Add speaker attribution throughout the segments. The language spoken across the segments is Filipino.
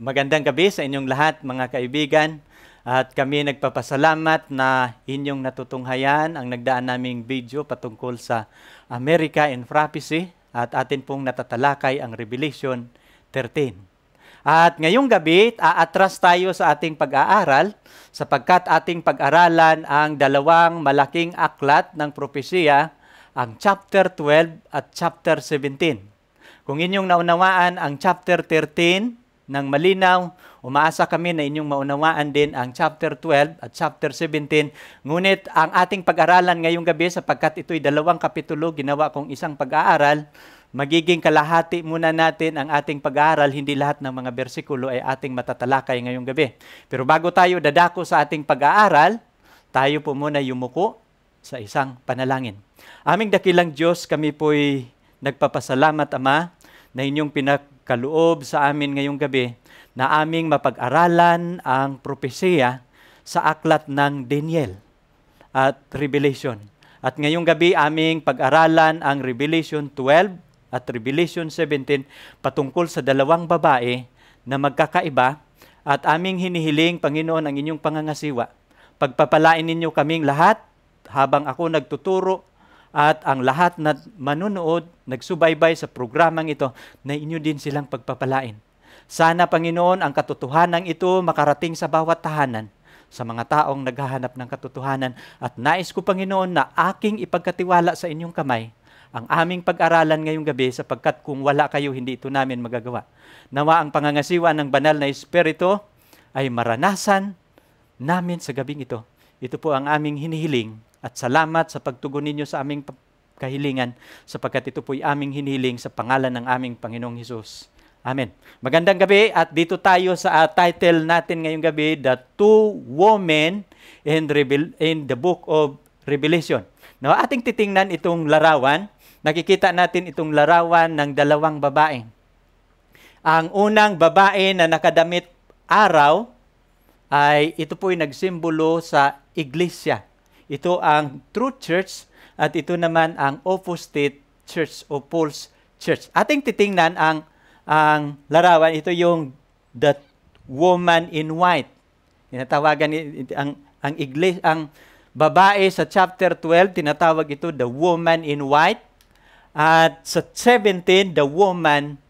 Speaker 1: Magandang gabi sa inyong lahat mga kaibigan at kami nagpapasalamat na inyong natutunghayan ang nagdaan naming video patungkol sa America in Prophecy at atin pong natatalakay ang Revelation 13. At ngayong gabi, aatras tayo sa ating pag-aaral sapagkat ating pag-aralan ang dalawang malaking aklat ng propesya, ang chapter 12 at chapter 17. Kung inyong naunawaan ang chapter 13, ng malinaw. Umaasa kami na inyong maunawaan din ang chapter 12 at chapter 17. Ngunit ang ating pag-aralan ngayong gabi sapagkat ito'y dalawang kapitulo, ginawa kong isang pag-aaral, magiging kalahati muna natin ang ating pag-aaral. Hindi lahat ng mga bersikulo ay ating matatalakay ngayong gabi. Pero bago tayo dadako sa ating pag-aaral, tayo po muna yumuko sa isang panalangin. Aming dakilang Diyos, kami po'y nagpapasalamat, Ama, na inyong pinag kaloob sa amin ngayong gabi na aming mapag-aralan ang propesya sa aklat ng Daniel at Revelation. At ngayong gabi aming pag-aralan ang Revelation 12 at Revelation 17 patungkol sa dalawang babae na magkakaiba at aming hinihiling, Panginoon, ang inyong pangangasiwa. Pagpapalain ninyo kaming lahat habang ako nagtuturo at ang lahat na manunood, nagsubaybay sa programang ito, na inyo din silang pagpapalain. Sana, Panginoon, ang katotohanan ito makarating sa bawat tahanan, sa mga taong naghahanap ng katotohanan. At nais ko, Panginoon, na aking ipagkatiwala sa inyong kamay ang aming pag-aralan ngayong gabi sapagkat kung wala kayo, hindi ito namin magagawa. Nawa ang pangangasiwa ng banal na Espiritu ay maranasan namin sa gabing ito. Ito po ang aming hinihiling at salamat sa pagtugon ninyo sa aming kahilingan sapagkat ito po'y aming hiniling sa pangalan ng aming Panginoong Hesus. Amen. Magandang gabi at dito tayo sa uh, title natin ngayong gabi, The Two Women in, Rebel- in the Book of Revelation. Now, ating titingnan itong larawan. Nakikita natin itong larawan ng dalawang babae. Ang unang babae na nakadamit araw ay ito po'y nagsimbolo sa iglesia. Ito ang True Church at ito naman ang Opus Apostate Church o False Church. Ating titingnan ang ang larawan, ito yung the woman in white. Tinatawagan ang ang iglesia ang babae sa chapter 12 tinatawag ito the woman in white at sa 17 the woman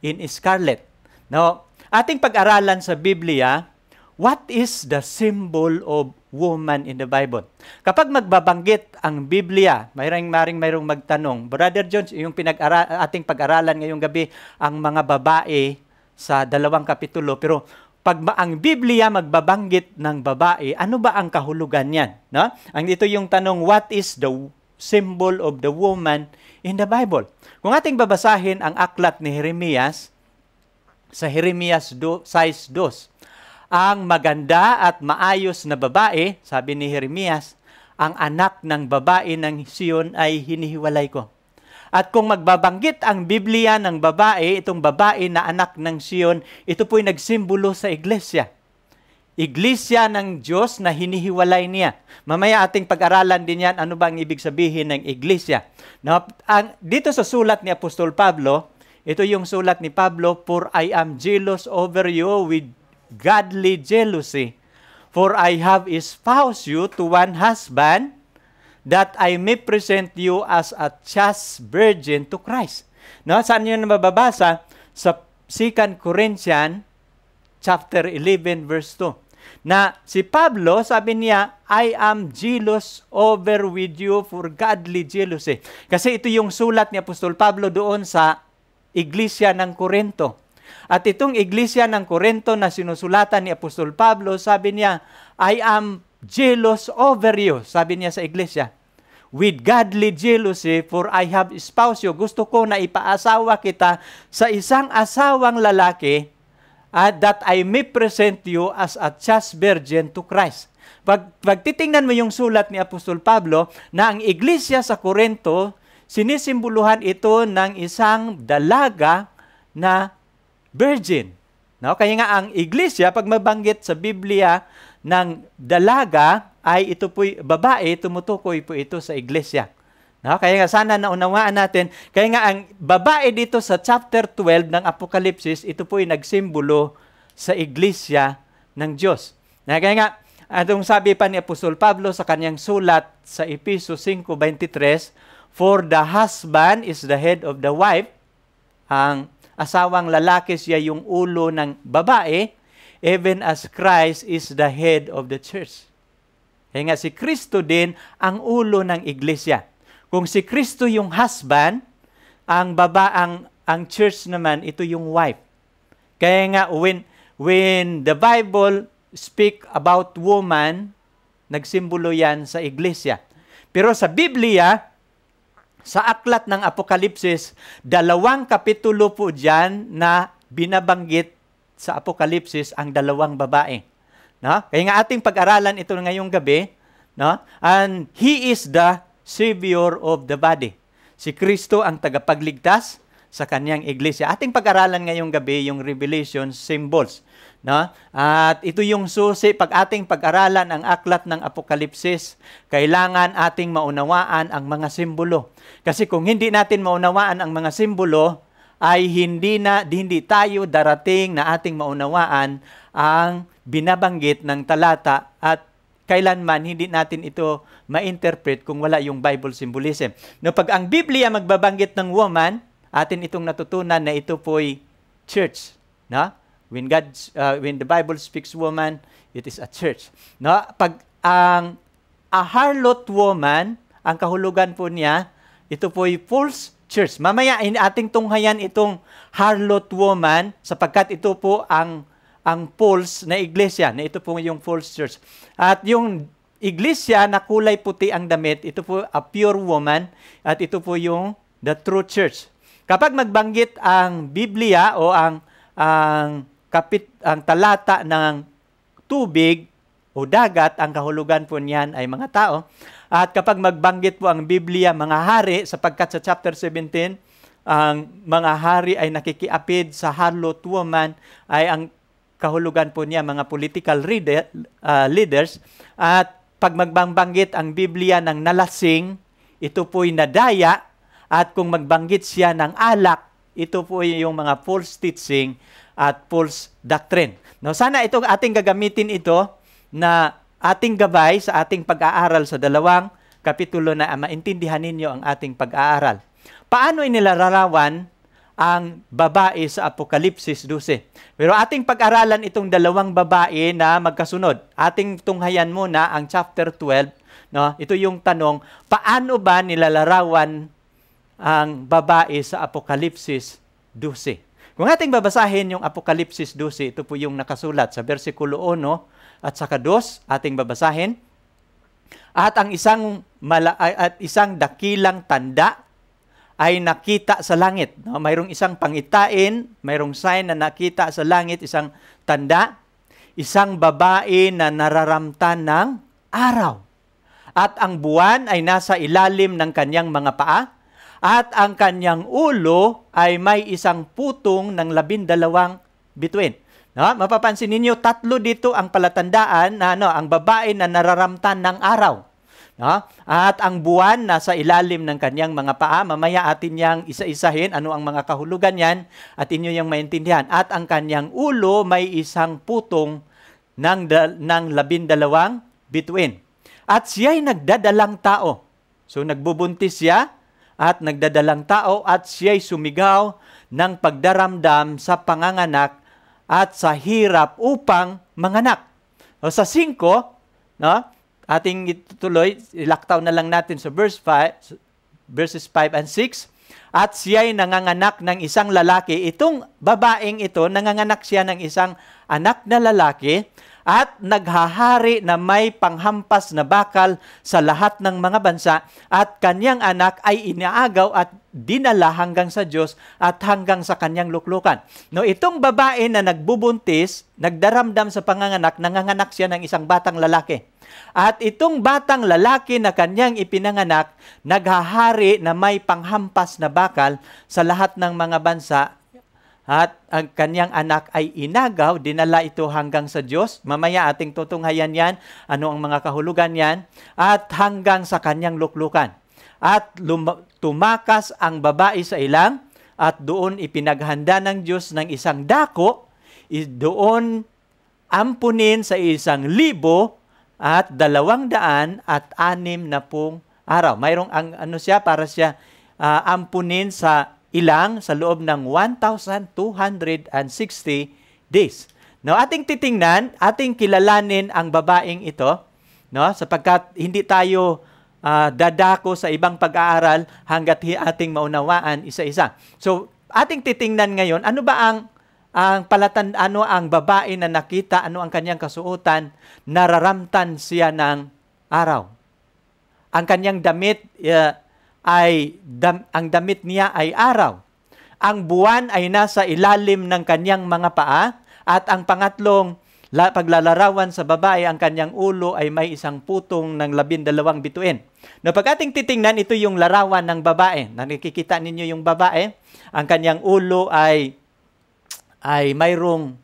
Speaker 1: in scarlet. No, ating pag-aralan sa Biblia What is the symbol of woman in the Bible? Kapag magbabanggit ang Biblia, mayroong maring mayroong magtanong, Brother Jones, yung pinag ating pag-aralan ngayong gabi ang mga babae sa dalawang kapitulo, pero pag ang Biblia magbabanggit ng babae, ano ba ang kahulugan niyan? No? Ang ito yung tanong, what is the symbol of the woman in the Bible? Kung ating babasahin ang aklat ni Jeremias, sa Jeremias do, size 2, ang maganda at maayos na babae, sabi ni Jeremias, ang anak ng babae ng Sion ay hinihiwalay ko. At kung magbabanggit ang Biblia ng babae, itong babae na anak ng Sion, ito po'y nagsimbolo sa iglesia. Iglesia ng Diyos na hinihiwalay niya. Mamaya ating pag-aralan din yan, ano ba ang ibig sabihin ng iglesia. Now, ang, dito sa sulat ni Apostol Pablo, ito yung sulat ni Pablo, For I am jealous over you with godly jealousy. For I have espoused you to one husband, that I may present you as a chaste virgin to Christ. No, saan nyo mababasa? Sa 2 Corinthians chapter 11 verse 2 na si Pablo, sabi niya, I am jealous over with you for godly jealousy. Kasi ito yung sulat ni Apostol Pablo doon sa Iglesia ng Corinto. At itong iglesia ng Korento na sinusulatan ni Apostol Pablo, sabi niya, I am jealous over you, sabi niya sa iglesia. With godly jealousy, for I have spoused you. Gusto ko na ipaasawa kita sa isang asawang lalaki at ah, that I may present you as a chaste virgin to Christ. Pag, pagtitingnan mo yung sulat ni Apostol Pablo na ang iglesia sa Korento, sinisimbuluhan ito ng isang dalaga na virgin. No? Kaya nga ang iglesia, pag mabanggit sa Biblia ng dalaga, ay ito po'y babae, tumutukoy po ito sa iglesia. No? Kaya nga sana naunawaan natin, kaya nga ang babae dito sa chapter 12 ng Apokalipsis, ito po'y ay nagsimbolo sa iglesia ng Diyos. Na kaya nga, Atong sabi pa ni Apostol Pablo sa kanyang sulat sa Episo 5.23, For the husband is the head of the wife, ang asawang lalaki siya yung ulo ng babae, even as Christ is the head of the church. Kaya eh nga si Kristo din ang ulo ng iglesia. Kung si Kristo yung husband, ang baba ang ang church naman ito yung wife. Kaya nga when when the Bible speak about woman, nagsimbolo yan sa iglesia. Pero sa Biblia, sa aklat ng Apokalipsis, dalawang kapitulo po dyan na binabanggit sa Apokalipsis ang dalawang babae. No? Kaya nga ating pag-aralan ito ngayong gabi, no? and He is the Savior of the body. Si Kristo ang tagapagligtas sa kanyang iglesia. Ating pag-aralan ngayong gabi yung Revelation symbols. No? At ito yung susi pag ating pag-aralan ang aklat ng Apokalipsis. Kailangan ating maunawaan ang mga simbolo. Kasi kung hindi natin maunawaan ang mga simbolo, ay hindi na hindi tayo darating na ating maunawaan ang binabanggit ng talata at kailanman hindi natin ito ma-interpret kung wala yung Bible symbolism. No, pag ang Biblia magbabanggit ng woman, atin itong natutunan na ito po'y church. No? When God uh, when the Bible speaks woman, it is a church. No, pag ang a harlot woman, ang kahulugan po niya, ito po ay false church. Mamaya in ating tunghayan itong harlot woman sapagkat ito po ang ang false na iglesia, na ito po yung false church. At yung iglesia na kulay puti ang damit, ito po a pure woman at ito po yung the true church. Kapag magbanggit ang Biblia o ang ang kapit ang talata ng tubig o dagat, ang kahulugan po niyan ay mga tao. At kapag magbanggit po ang Biblia, mga hari, sapagkat sa chapter 17, ang mga hari ay nakikiapid sa harlot woman ay ang kahulugan po niya mga political reader, uh, leaders. At pag magbanggit ang Biblia ng nalasing, ito po ay nadaya. At kung magbanggit siya ng alak, ito po yung mga false teaching at false doctrine. No, sana itong ating gagamitin ito na ating gabay sa ating pag-aaral sa dalawang kapitulo na ah, maintindihan ninyo ang ating pag-aaral. Paano inilararawan ang babae sa Apokalipsis 12. Pero ating pag-aralan itong dalawang babae na magkasunod. Ating tunghayan muna ang chapter 12. No? Ito yung tanong, paano ba nilalarawan ang babae sa Apokalipsis 12? Kung ating babasahin yung Apokalipsis 12, ito po yung nakasulat sa versikulo 1 at saka 2, ating babasahin. At ang isang mala, at isang dakilang tanda ay nakita sa langit. No? Mayroong isang pangitain, mayroong sign na nakita sa langit, isang tanda, isang babae na nararamtan ng araw. At ang buwan ay nasa ilalim ng kanyang mga paa at ang kanyang ulo ay may isang putong ng labindalawang bituin. No? Mapapansin ninyo, tatlo dito ang palatandaan na ano, ang babae na nararamtan ng araw. No? At ang buwan nasa ilalim ng kanyang mga paa. Mamaya atin niyang isa-isahin ano ang mga kahulugan niyan at inyo yung maintindihan. At ang kanyang ulo may isang putong ng, dal- ng labindalawang bituin. At siya ay nagdadalang tao. So nagbubuntis siya at nagdadalang tao at siya'y sumigaw ng pagdaramdam sa panganganak at sa hirap upang manganak. O sa 5, no, ating itutuloy, ilaktaw na lang natin sa verse 5, verses 5 and 6. At siya'y nanganganak ng isang lalaki. Itong babaeng ito, nanganganak siya ng isang anak na lalaki at naghahari na may panghampas na bakal sa lahat ng mga bansa at kanyang anak ay inaagaw at dinala hanggang sa Diyos at hanggang sa kanyang luklukan. No, itong babae na nagbubuntis, nagdaramdam sa panganganak, nanganganak siya ng isang batang lalaki. At itong batang lalaki na kanyang ipinanganak, naghahari na may panghampas na bakal sa lahat ng mga bansa at ang kanyang anak ay inagaw, dinala ito hanggang sa Diyos. Mamaya ating tutunghayan yan, ano ang mga kahulugan yan, at hanggang sa kanyang luklukan. At lum- tumakas ang babae sa ilang, at doon ipinaghanda ng Diyos ng isang dako, doon ampunin sa isang libo at dalawang daan at anim na pong araw. Mayroong ang, ano siya para siya uh, ampunin sa ilang sa loob ng 1,260 days. No, ating titingnan, ating kilalanin ang babaeng ito, no, sapagkat hindi tayo uh, dadako sa ibang pag-aaral hanggat ating maunawaan isa-isa. So, ating titingnan ngayon, ano ba ang ang palatan ano ang babae na nakita, ano ang kanyang kasuotan, nararamtan siya ng araw. Ang kanyang damit uh, ay dam, ang damit niya ay araw. Ang buwan ay nasa ilalim ng kanyang mga paa at ang pangatlong la, paglalarawan sa babae ang kanyang ulo ay may isang putong ng labindalawang bituin. No, pag ating titingnan, ito yung larawan ng babae. Nakikita ninyo yung babae, ang kanyang ulo ay ay mayroong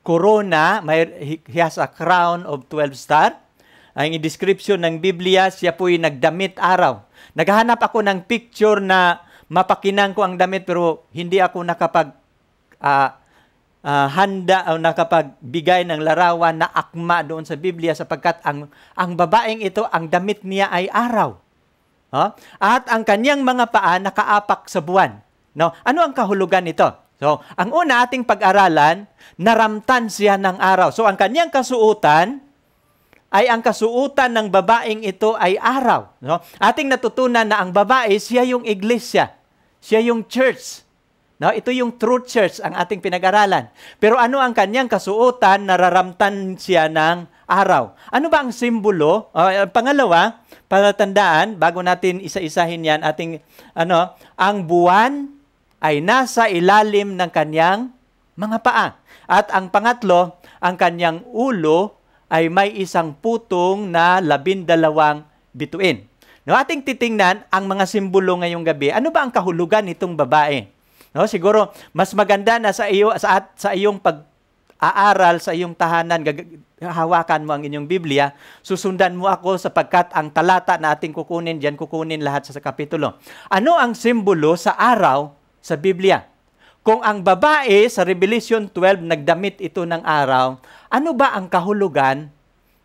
Speaker 1: corona, may, he has a crown of 12 star ang description ng Biblia, siya po'y nagdamit araw. Naghanap ako ng picture na mapakinang ko ang damit pero hindi ako nakapag uh, uh, handa o ah, nakapagbigay ng larawan na akma doon sa Biblia sapagkat ang, ang babaeng ito, ang damit niya ay araw. Huh? At ang kanyang mga paa nakaapak sa buwan. No? Ano ang kahulugan nito? So, ang una ating pag-aralan, naramtan siya ng araw. So, ang kanyang kasuotan ay ang kasuutan ng babaeng ito ay araw. No? Ating natutunan na ang babae, siya yung iglesia. Siya yung church. No? Ito yung true church ang ating pinag-aralan. Pero ano ang kanyang kasuutan? Nararamtan siya ng araw. Ano ba ang simbolo? Uh, pangalawa, palatandaan, bago natin isa-isahin yan, ating, ano, ang buwan ay nasa ilalim ng kanyang mga paa. At ang pangatlo, ang kanyang ulo ay may isang putong na labindalawang bituin. No, ating titingnan ang mga simbolo ngayong gabi. Ano ba ang kahulugan nitong babae? No, siguro mas maganda na sa iyo sa, at, sa iyong pag-aaral sa iyong tahanan gag- hawakan mo ang inyong Biblia, susundan mo ako sapagkat ang talata na ating kukunin diyan kukunin lahat sa kapitulo. Ano ang simbolo sa araw sa Biblia? Kung ang babae sa Revelation 12 nagdamit ito ng araw, ano ba ang kahulugan?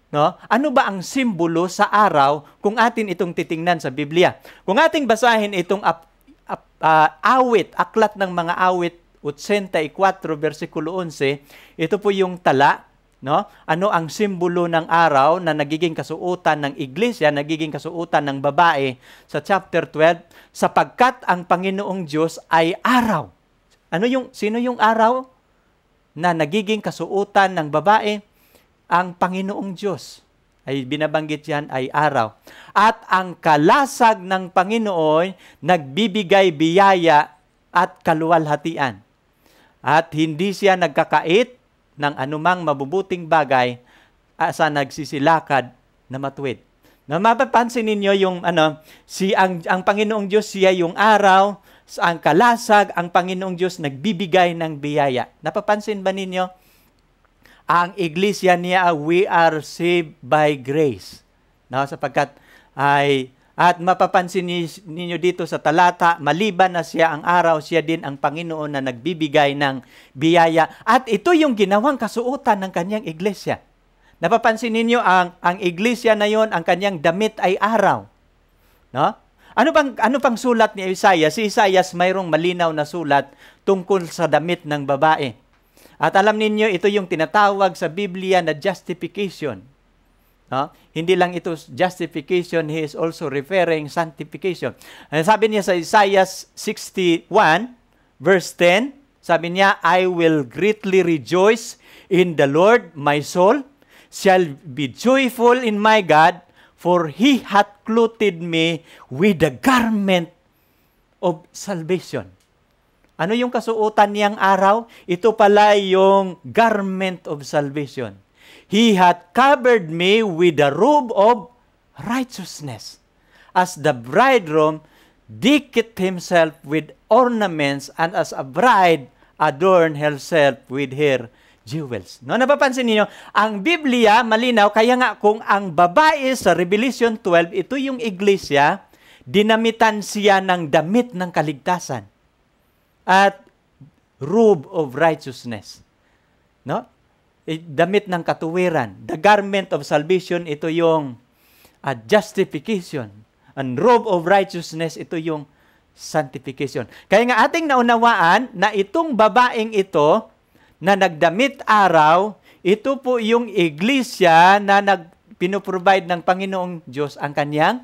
Speaker 1: No? Ano ba ang simbolo sa araw kung atin itong titingnan sa Biblia? Kung ating basahin itong ap, ap, uh, awit, aklat ng mga awit 84 versikulo 11, ito po yung tala no? Ano ang simbolo ng araw na nagiging kasuotan ng iglesia, nagiging kasuotan ng babae sa chapter 12 sapagkat ang Panginoong Diyos ay araw. Ano yung, sino yung araw na nagiging kasuutan ng babae? Ang Panginoong Diyos. Ay binabanggit yan ay araw. At ang kalasag ng Panginoon nagbibigay biyaya at kaluwalhatian. At hindi siya nagkakait ng anumang mabubuting bagay sa nagsisilakad na matuwid. Na mapapansin ninyo yung ano, si ang, ang Panginoong Diyos siya yung araw ang kalasag, ang Panginoong Diyos nagbibigay ng biyaya. Napapansin ba ninyo? Ang iglesia niya, ah, we are saved by grace. No, sapagkat ay at mapapansin ninyo dito sa talata, maliban na siya ang araw, siya din ang Panginoon na nagbibigay ng biyaya. At ito yung ginawang kasuotan ng kanyang iglesia. Napapansin ninyo ang ang iglesia na yon, ang kanyang damit ay araw. No? Ano bang ano pang sulat ni Isaiah? Si Isaiah mayroong malinaw na sulat tungkol sa damit ng babae. At alam ninyo, ito yung tinatawag sa Biblia na justification. No? Hindi lang ito justification, he is also referring sanctification. And eh, sabi niya sa Isaiah 61 verse 10, sabi niya, I will greatly rejoice in the Lord, my soul shall be joyful in my God, for He hath clothed me with the garment of salvation. Ano yung kasuotan niyang araw? Ito pala yung garment of salvation. He hath covered me with the robe of righteousness, as the bridegroom decked himself with ornaments, and as a bride adorned herself with her jewels. No, napapansin niyo, ang Biblia malinaw kaya nga kung ang babae sa Revelation 12, ito yung iglesia, dinamitan siya ng damit ng kaligtasan at robe of righteousness. No? Eh, damit ng katuwiran. The garment of salvation, ito yung uh, justification. And robe of righteousness, ito yung sanctification. Kaya nga ating naunawaan na itong babaeng ito na nagdamit araw, ito po yung iglesia na nag, pinuprovide ng Panginoong Diyos ang kanyang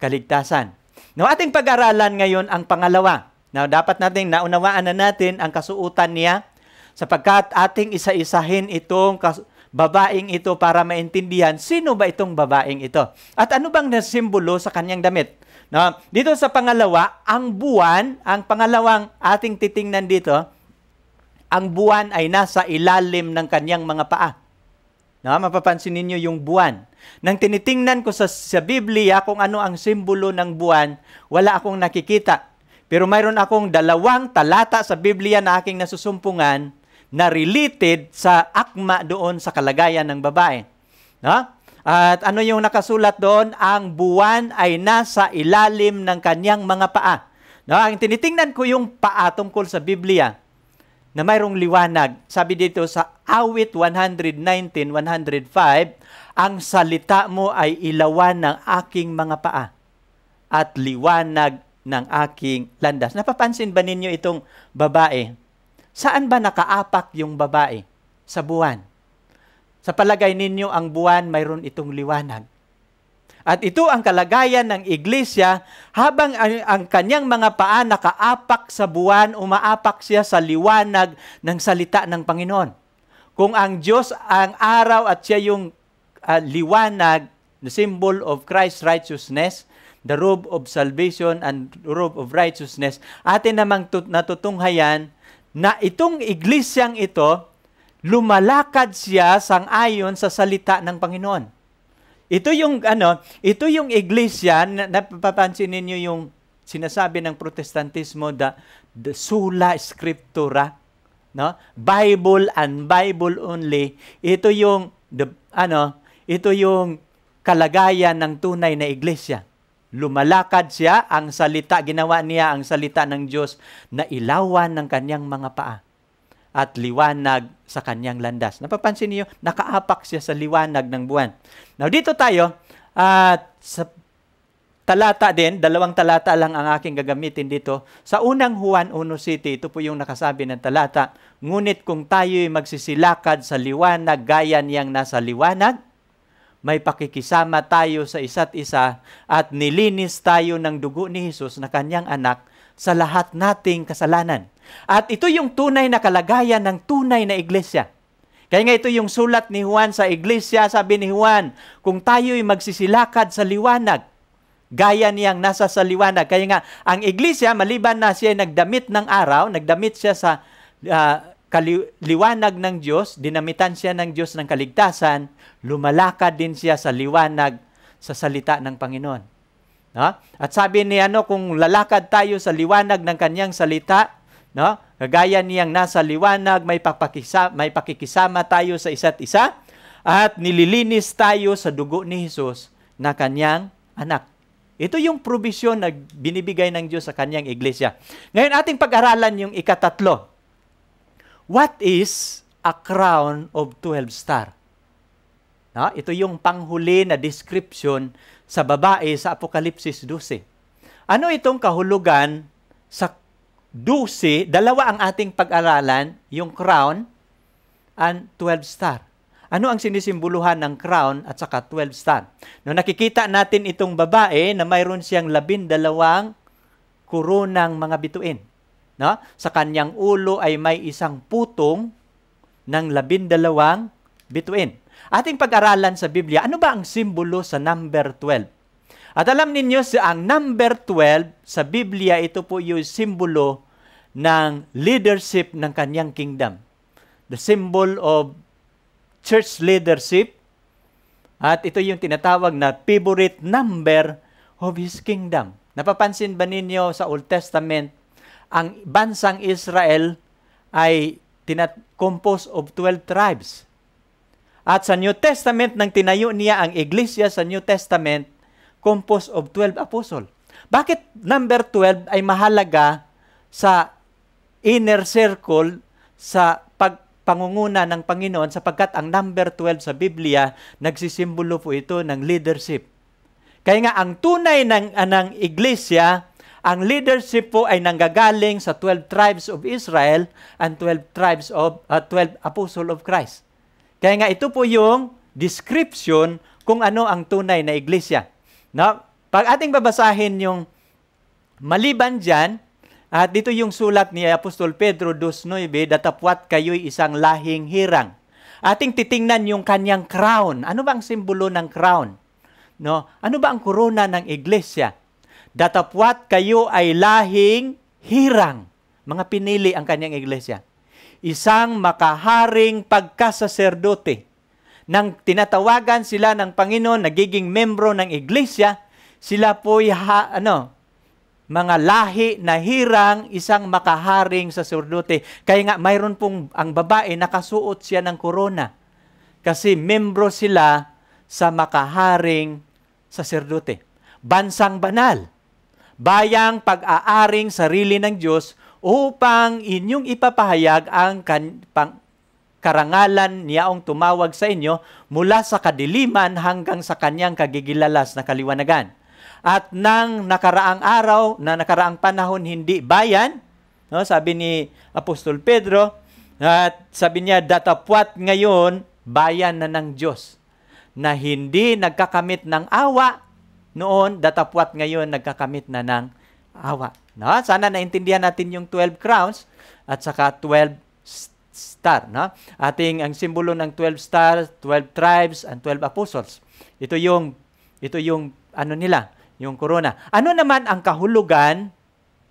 Speaker 1: kaligtasan. Now, ating pag-aralan ngayon ang pangalawa. Now, dapat natin naunawaan na natin ang kasuutan niya sapagkat ating isa-isahin itong kas- babaeng ito para maintindihan sino ba itong babaeng ito. At ano bang simbolo sa kanyang damit? No, dito sa pangalawa, ang buwan, ang pangalawang ating titingnan dito, ang buwan ay nasa ilalim ng kanyang mga paa. No, mapapansin ninyo yung buwan. Nang tinitingnan ko sa, sa Biblia kung ano ang simbolo ng buwan, wala akong nakikita. Pero mayroon akong dalawang talata sa Biblia na aking nasusumpungan na related sa akma doon sa kalagayan ng babae. No? At ano yung nakasulat doon? Ang buwan ay nasa ilalim ng kanyang mga paa. No? Ang tinitingnan ko yung paa tungkol sa Biblia na mayroong liwanag. Sabi dito sa awit 119-105, ang salita mo ay ilawan ng aking mga paa at liwanag ng aking landas. Napapansin ba ninyo itong babae? Saan ba nakaapak yung babae? Sa buwan. Sa palagay ninyo, ang buwan mayroon itong liwanag. At ito ang kalagayan ng iglesia habang ang, ang kanyang mga paa nakaapak sa buwan, umaapak siya sa liwanag ng salita ng Panginoon. Kung ang Diyos ang araw at siya yung uh, liwanag, the symbol of Christ's righteousness, the robe of salvation and robe of righteousness, atin namang tut- natutunghayan na itong iglesyang ito, lumalakad siya sang ayon sa salita ng Panginoon. Ito yung ano, ito yung iglesia na napapansin niyo yung sinasabi ng Protestantismo the, the sola scriptura, no? Bible and Bible only. Ito yung the, ano, ito yung kalagayan ng tunay na iglesia. Lumalakad siya ang salita, ginawa niya ang salita ng Diyos na ilawan ng kanyang mga paa at liwanag sa kanyang landas. Napapansin niyo, nakaapak siya sa liwanag ng buwan. Now, dito tayo at sa talata din, dalawang talata lang ang aking gagamitin dito. Sa unang Juan 1 ito po yung nakasabi ng talata, Ngunit kung tayo'y magsisilakad sa liwanag gaya niyang nasa liwanag, may pakikisama tayo sa isa't isa at nilinis tayo ng dugo ni Jesus na kanyang anak sa lahat nating kasalanan. At ito yung tunay na kalagayan ng tunay na iglesia. Kaya nga ito yung sulat ni Juan sa iglesia, sabi ni Juan, kung tayo'y magsisilakad sa liwanag, gaya niyang nasa sa liwanag. Kaya nga, ang iglesia, maliban na siya nagdamit ng araw, nagdamit siya sa uh, ah, kaliwanag ng Diyos, dinamitan siya ng Diyos ng kaligtasan, lumalakad din siya sa liwanag sa salita ng Panginoon. No? At sabi ni ano, kung lalakad tayo sa liwanag ng kanyang salita, No? Kagaya niyang nasa liwanag, may, pakikisa, may pakikisama tayo sa isa't isa at nililinis tayo sa dugo ni Jesus na kanyang anak. Ito yung provision na binibigay ng Diyos sa kanyang iglesia. Ngayon ating pag-aralan yung ikatatlo. What is a crown of 12 star? No? Ito yung panghuli na description sa babae sa Apokalipsis 12. Ano itong kahulugan sa 12, dalawa ang ating pag-aralan, yung crown and 12 star. Ano ang sinisimbuluhan ng crown at saka 12 star? No, nakikita natin itong babae na mayroon siyang labindalawang kurunang mga bituin. No? Sa kanyang ulo ay may isang putong ng labindalawang bituin. Ating pag-aralan sa Biblia, ano ba ang simbolo sa number 12? At alam ninyo, ang number 12 sa Biblia, ito po yung simbolo ng leadership ng kanyang kingdom. The symbol of church leadership. At ito yung tinatawag na favorite number of His kingdom. Napapansin ba ninyo sa Old Testament, ang bansang Israel ay tinat- composed of 12 tribes. At sa New Testament, nang tinayo niya ang iglesia sa New Testament, composed of 12 apostle. Bakit number 12 ay mahalaga sa inner circle sa pagpangunguna ng Panginoon sapagkat ang number 12 sa Biblia nagsisimbolo po ito ng leadership. Kaya nga ang tunay ng, anang ah, ng iglesia, ang leadership po ay nanggagaling sa 12 tribes of Israel and 12 tribes of uh, ah, 12 apostle of Christ. Kaya nga ito po yung description kung ano ang tunay na iglesia. No? Pag ating babasahin yung maliban dyan, at dito yung sulat ni Apostol Pedro 2.9, datapwat kayo'y isang lahing hirang. Ating titingnan yung kanyang crown. Ano ba ang simbolo ng crown? No? Ano ba ang korona ng iglesia? Datapwat kayo ay lahing hirang. Mga pinili ang kanyang iglesia. Isang makaharing pagkasaserdote nang tinatawagan sila ng Panginoon, nagiging membro ng iglesia, sila po'y ha, ano, mga lahi na hirang isang makaharing sa surduti. Kaya nga, mayroon pong ang babae, nakasuot siya ng korona. Kasi membro sila sa makaharing sa sirduti. Bansang banal, bayang pag-aaring sarili ng Diyos upang inyong ipapahayag ang kan, pang, karangalan niyaong tumawag sa inyo mula sa kadiliman hanggang sa kanyang kagigilalas na kaliwanagan. At nang nakaraang araw, na nakaraang panahon, hindi bayan, no, sabi ni Apostol Pedro, at sabi niya, datapwat ngayon, bayan na ng Diyos, na hindi nagkakamit ng awa, noon, datapwat ngayon, nagkakamit na ng awa. No? Sana naintindihan natin yung 12 crowns at saka 12 star. na? Ating ang simbolo ng 12 stars, 12 tribes, and 12 apostles. Ito yung, ito yung ano nila, yung corona. Ano naman ang kahulugan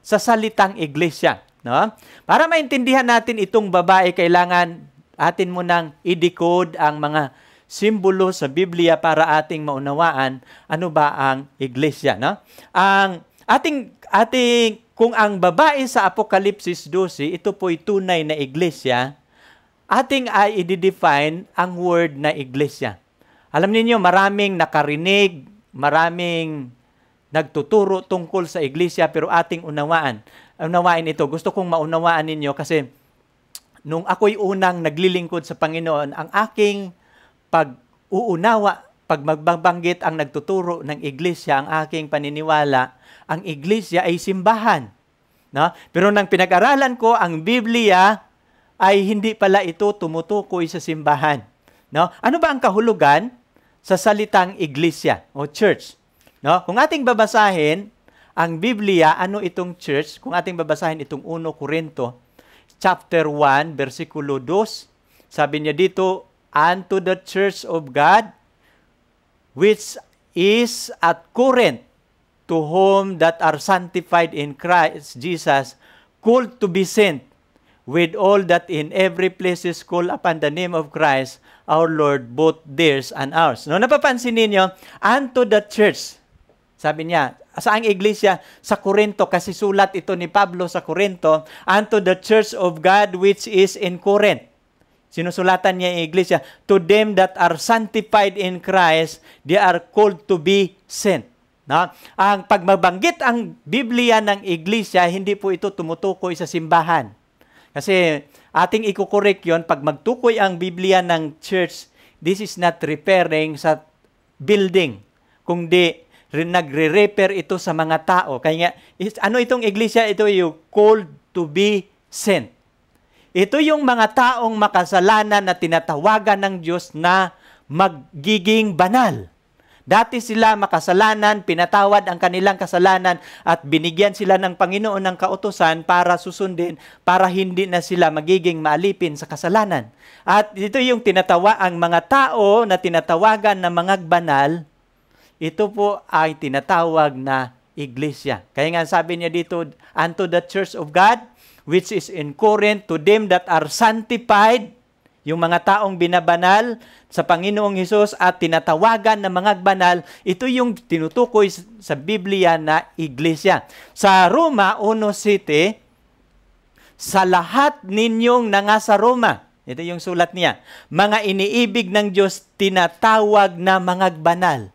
Speaker 1: sa salitang iglesia? No? Para maintindihan natin itong babae, kailangan atin mo nang i-decode ang mga simbolo sa Biblia para ating maunawaan ano ba ang iglesia. No? Ang ating, ating kung ang babae sa Apokalipsis 12, ito po'y tunay na iglesia, ating ay i-define ang word na iglesia. Alam niyo maraming nakarinig, maraming nagtuturo tungkol sa iglesia pero ating unawaan. Unawain ito. Gusto kong maunawaan ninyo kasi nung ako'y unang naglilingkod sa Panginoon, ang aking pag-uunawa pag magbabanggit ang nagtuturo ng iglesia, ang aking paniniwala, ang iglesia ay simbahan. No? Pero nang pinag-aralan ko ang Biblia, ay hindi pala ito tumutukoy sa simbahan. No? Ano ba ang kahulugan sa salitang iglesia o church? No? Kung ating babasahin ang Biblia, ano itong church? Kung ating babasahin itong 1 Korinto chapter 1 versikulo 2, sabi niya dito, unto the church of God which is at current to whom that are sanctified in Christ Jesus, called to be sent with all that in every place is called upon the name of Christ, our Lord, both theirs and ours. No, napapansin ninyo, unto the church, sabi niya, sa ang iglesia sa Corinto, kasi sulat ito ni Pablo sa Corinto, unto the church of God which is in Corinth. Sinusulatan niya yung iglesia, To them that are sanctified in Christ, they are called to be sent. No? Ang pagmabanggit ang Biblia ng iglesia, hindi po ito tumutukoy sa simbahan. Kasi ating ikukorek yon pag magtukoy ang Biblia ng church, this is not referring sa building, kundi nagre-refer ito sa mga tao. Kaya nga, ano itong iglesia? Ito yung called to be sent. Ito yung mga taong makasalanan na tinatawagan ng Diyos na magiging banal. Dati sila makasalanan, pinatawad ang kanilang kasalanan at binigyan sila ng Panginoon ng kautosan para susundin, para hindi na sila magiging maalipin sa kasalanan. At ito yung tinatawa ang mga tao na tinatawagan na mga banal, ito po ay tinatawag na iglesia. Kaya nga sabi niya dito, unto the church of God, which is in incoherent to them that are sanctified, yung mga taong binabanal sa Panginoong Hesus at tinatawagan ng mga banal, ito yung tinutukoy sa Biblia na iglesia. Sa Roma 1 City, sa lahat ninyong nanga sa Roma, ito yung sulat niya, mga iniibig ng Diyos tinatawag na mga banal.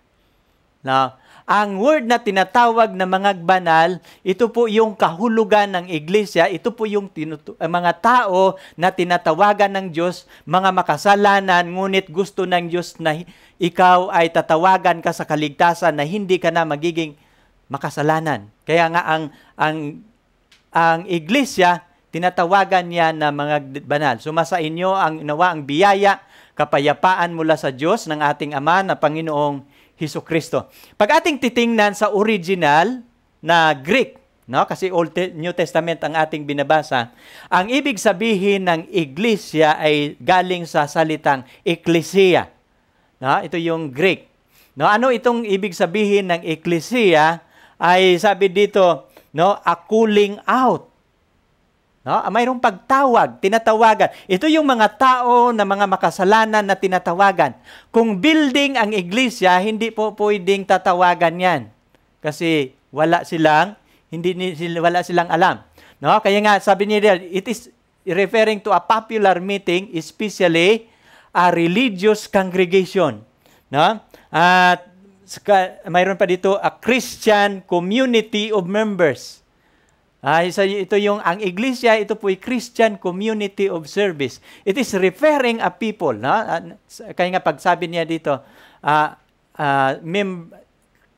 Speaker 1: Now, ang word na tinatawag na mga banal, ito po yung kahulugan ng iglesia, ito po yung tinutu- eh, mga tao na tinatawagan ng Diyos, mga makasalanan, ngunit gusto ng Diyos na ikaw ay tatawagan ka sa kaligtasan na hindi ka na magiging makasalanan. Kaya nga ang ang ang iglesia tinatawagan niya na mga banal. Sumasa inyo ang nawa ang biyaya, kapayapaan mula sa Diyos ng ating Ama na Panginoong Heso Kristo. Pag ating titingnan sa original na Greek, no? kasi Old Te- New Testament ang ating binabasa, ang ibig sabihin ng iglesia ay galing sa salitang ecclesia. No? Ito yung Greek. No? Ano itong ibig sabihin ng ecclesia ay sabi dito, no, a cooling out. No? Ah, mayroong pagtawag, tinatawagan. Ito yung mga tao na mga makasalanan na tinatawagan. Kung building ang iglesia, hindi po pwedeng tatawagan yan. Kasi wala silang, hindi sila, wala silang alam. No? Kaya nga, sabi ni Riel, it is referring to a popular meeting, especially a religious congregation. No? At mayroon pa dito, a Christian community of members. Ah, so ito yung ang iglesia, ito po ay Christian community of service. It is referring a people, no? Ah, kaya nga pagsabi niya dito, uh, uh, mem-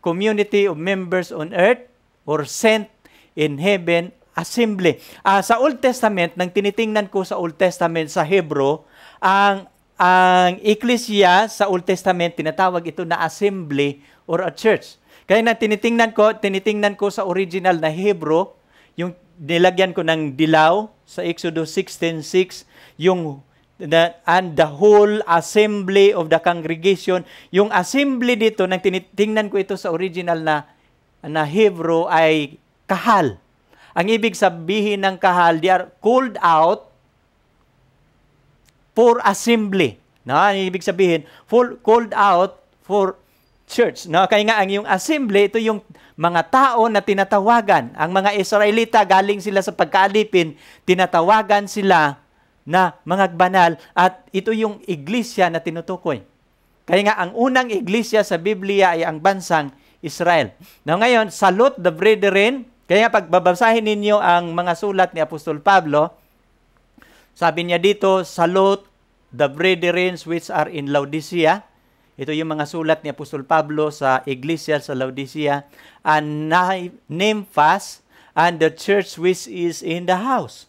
Speaker 1: community of members on earth or sent in heaven assembly. Uh, sa Old Testament, nang tinitingnan ko sa Old Testament sa Hebrew, ang ang iglesia sa Old Testament tinatawag ito na assembly or a church. Kaya na tinitingnan ko, tinitingnan ko sa original na Hebrew, yung nilagyan ko ng dilaw sa Exodus 16:6, yung the, and the whole assembly of the congregation, yung assembly dito, nang tinitingnan ko ito sa original na, na Hebrew ay kahal. Ang ibig sabihin ng kahal, they are called out for assembly. Na, ang ibig sabihin, full, called out for church. No? Kaya nga ang yung assembly, ito yung mga tao na tinatawagan. Ang mga Israelita, galing sila sa pagkaalipin, tinatawagan sila na mga banal at ito yung iglesia na tinutukoy. Kaya nga ang unang iglesia sa Biblia ay ang bansang Israel. Now ngayon, salute the brethren. Kaya nga pagbabasahin ninyo ang mga sulat ni Apostol Pablo, sabi niya dito, salute the brethren which are in Laodicea ito yung mga sulat ni Apostol Pablo sa Iglesia sa Laodicea. And Nymphas and the church which is in the house.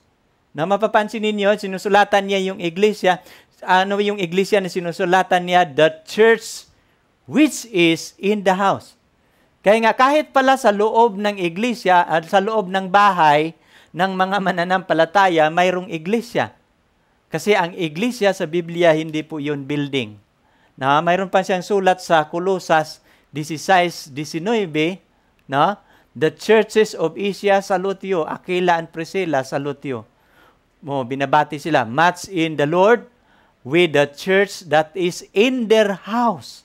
Speaker 1: Na mapapansin ninyo, sinusulatan niya yung iglesia. Ano yung iglesia na sinusulatan niya? The church which is in the house. Kaya nga kahit pala sa loob ng iglesia at sa loob ng bahay ng mga mananampalataya, mayroong iglesia. Kasi ang iglesia sa Biblia hindi po yun building na mayroon pa siyang sulat sa Colosas 16:19, no? The churches of Asia salutio, Aquila and Priscilla salutio. Mo binabati sila, match in the Lord with the church that is in their house.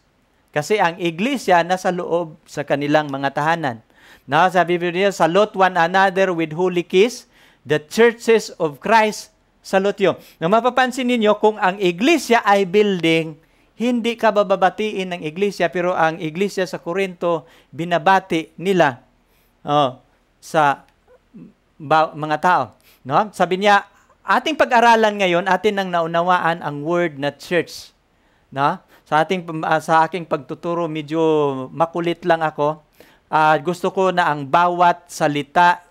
Speaker 1: Kasi ang iglesia nasa loob sa kanilang mga tahanan. Na sabi niya, salute one another with holy kiss, the churches of Christ salutio. Na mapapansin ninyo kung ang iglesia ay building hindi ka bababatiin ng iglesia, pero ang iglesia sa Korinto, binabati nila oh, sa ba, mga tao. No? Sabi niya, ating pag-aralan ngayon, atin nang naunawaan ang word na church. No? Sa, ating, uh, sa aking pagtuturo, medyo makulit lang ako. Uh, gusto ko na ang bawat salita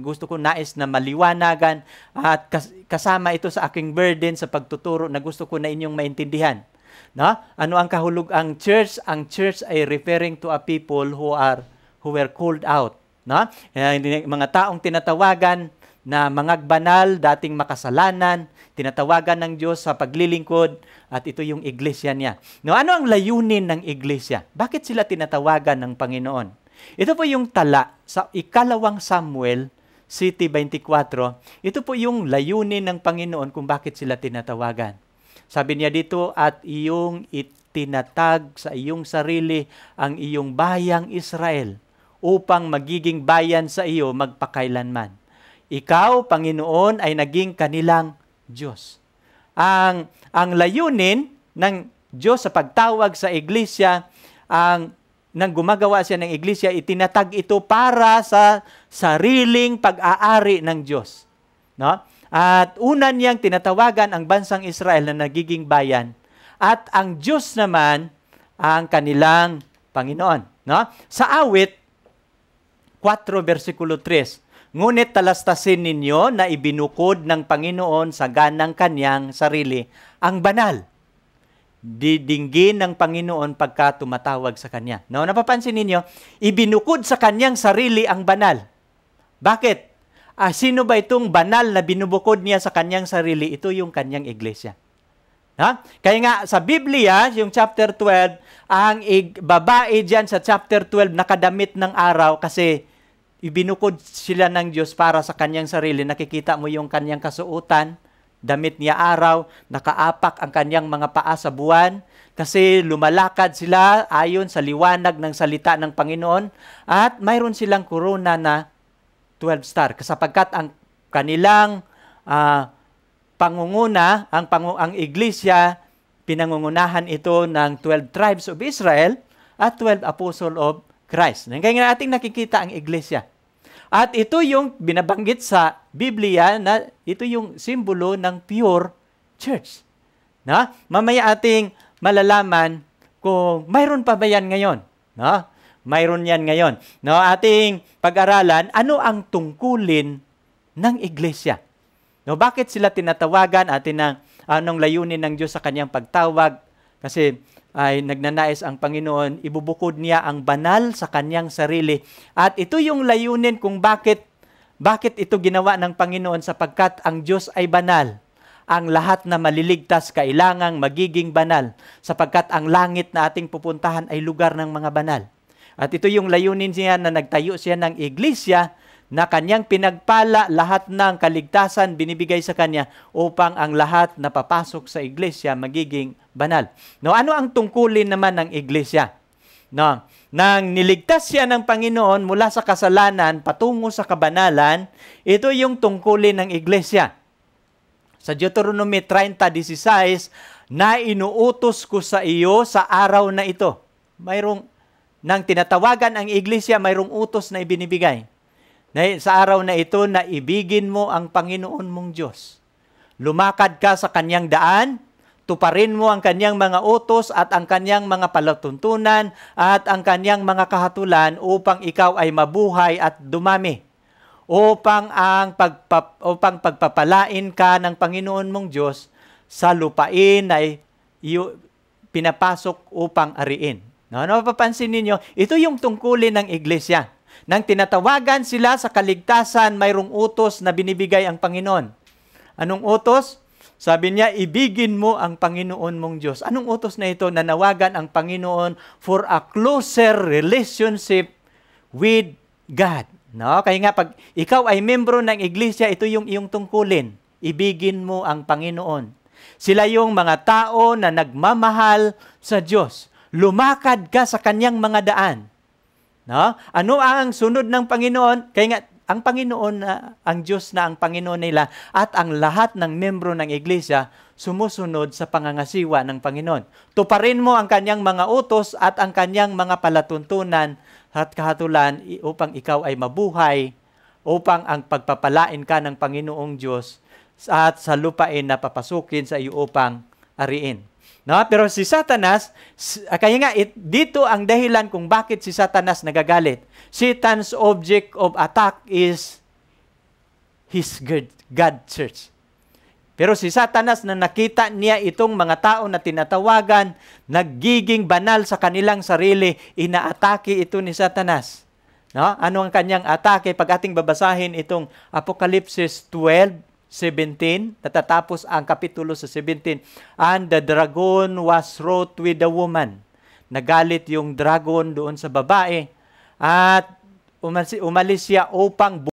Speaker 1: gusto ko nais na maliwanagan at kasama ito sa aking burden sa pagtuturo na gusto ko na inyong maintindihan. No? Ano ang kahulog ang church? Ang church ay referring to a people who are who were called out. No? Eh, mga taong tinatawagan na mga banal, dating makasalanan, tinatawagan ng Diyos sa paglilingkod, at ito yung iglesia niya. No, ano ang layunin ng iglesia? Bakit sila tinatawagan ng Panginoon? Ito po yung tala sa ikalawang Samuel, City 24. Ito po yung layunin ng Panginoon kung bakit sila tinatawagan. Sabi niya dito, at iyong itinatag sa iyong sarili ang iyong bayang Israel upang magiging bayan sa iyo magpakailanman. Ikaw, Panginoon, ay naging kanilang Diyos. Ang, ang layunin ng Diyos sa pagtawag sa iglesia, ang nang gumagawa siya ng iglesia, itinatag ito para sa sariling pag-aari ng Diyos. No? At una niyang tinatawagan ang bansang Israel na nagiging bayan at ang Diyos naman ang kanilang Panginoon. No? Sa awit 4 versikulo 3, Ngunit talastasin ninyo na ibinukod ng Panginoon sa ganang kanyang sarili ang banal. Didinggin ng Panginoon pagka tumatawag sa kanya. No, napapansin ninyo, ibinukod sa kanyang sarili ang banal. Bakit? ah, sino ba itong banal na binubukod niya sa kanyang sarili? Ito yung kanyang iglesia. Ha? Kaya nga sa Biblia, yung chapter 12, ang ig- babae diyan sa chapter 12 nakadamit ng araw kasi ibinukod sila ng Diyos para sa kanyang sarili. Nakikita mo yung kanyang kasuotan, damit niya araw, nakaapak ang kanyang mga paa sa buwan, kasi lumalakad sila ayon sa liwanag ng salita ng Panginoon, at mayroon silang korona na 12 star sapagkat ang kanilang uh, pangunguna, ang pangu ang iglesia pinangungunahan ito ng 12 tribes of Israel at 12 apostle of Christ. nga ating nakikita ang iglesia. At ito yung binabanggit sa Biblia na ito yung simbolo ng pure church. Na? Mamaya ating malalaman kung mayroon pa ba yan ngayon. Na? Mayroon yan ngayon. No, ating pag-aralan, ano ang tungkulin ng iglesia? No, bakit sila tinatawagan at ng anong layunin ng Diyos sa kanyang pagtawag? Kasi ay nagnanais ang Panginoon, ibubukod niya ang banal sa kanyang sarili. At ito yung layunin kung bakit bakit ito ginawa ng Panginoon sapagkat ang Diyos ay banal ang lahat na maliligtas kailangang magiging banal sapagkat ang langit na ating pupuntahan ay lugar ng mga banal. At ito yung layunin niya na nagtayo siya ng iglesia na kanyang pinagpala lahat ng kaligtasan binibigay sa kanya upang ang lahat na papasok sa iglesia magiging banal. No, ano ang tungkulin naman ng iglesia? No, nang niligtas siya ng Panginoon mula sa kasalanan patungo sa kabanalan, ito yung tungkulin ng iglesia. Sa Deuteronomy 30:16, na inuutos ko sa iyo sa araw na ito. Mayroong nang tinatawagan ang iglesia, mayroong utos na ibinibigay. Na, sa araw na ito, na ibigin mo ang Panginoon mong Diyos. Lumakad ka sa kanyang daan, tuparin mo ang kanyang mga utos at ang kanyang mga palatuntunan at ang kanyang mga kahatulan upang ikaw ay mabuhay at dumami upang ang pagpa, upang pagpapalain ka ng Panginoon mong Diyos sa lupain na pinapasok upang ariin. No, ano papansin ninyo? Ito yung tungkulin ng iglesia. Nang tinatawagan sila sa kaligtasan, mayroong utos na binibigay ang Panginoon. Anong utos? Sabi niya, ibigin mo ang Panginoon mong Diyos. Anong utos na ito? Nanawagan ang Panginoon for a closer relationship with God. No? Kaya nga, pag ikaw ay membro ng iglesia, ito yung iyong tungkulin. Ibigin mo ang Panginoon. Sila yung mga tao na nagmamahal sa Diyos lumakad ka sa kanyang mga daan. No? Ano ang sunod ng Panginoon? Kaya nga, ang Panginoon na, ang Diyos na ang Panginoon nila at ang lahat ng membro ng iglesia sumusunod sa pangangasiwa ng Panginoon. Tuparin mo ang kanyang mga utos at ang kanyang mga palatuntunan at kahatulan upang ikaw ay mabuhay, upang ang pagpapalain ka ng Panginoong Diyos at sa lupain na papasukin sa iyo upang ariin. No? Pero si Satanas, kaya nga, it, dito ang dahilan kung bakit si Satanas nagagalit. Satan's object of attack is his God, God church. Pero si Satanas na nakita niya itong mga tao na tinatawagan, nagiging banal sa kanilang sarili, inaatake ito ni Satanas. No? Ano ang kanyang atake? Pag ating babasahin itong Apokalipsis 12, 17, natatapos ang kapitulo sa 17. And the dragon was wroth with the woman. Nagalit yung dragon doon sa babae. At umalis, umalis siya upang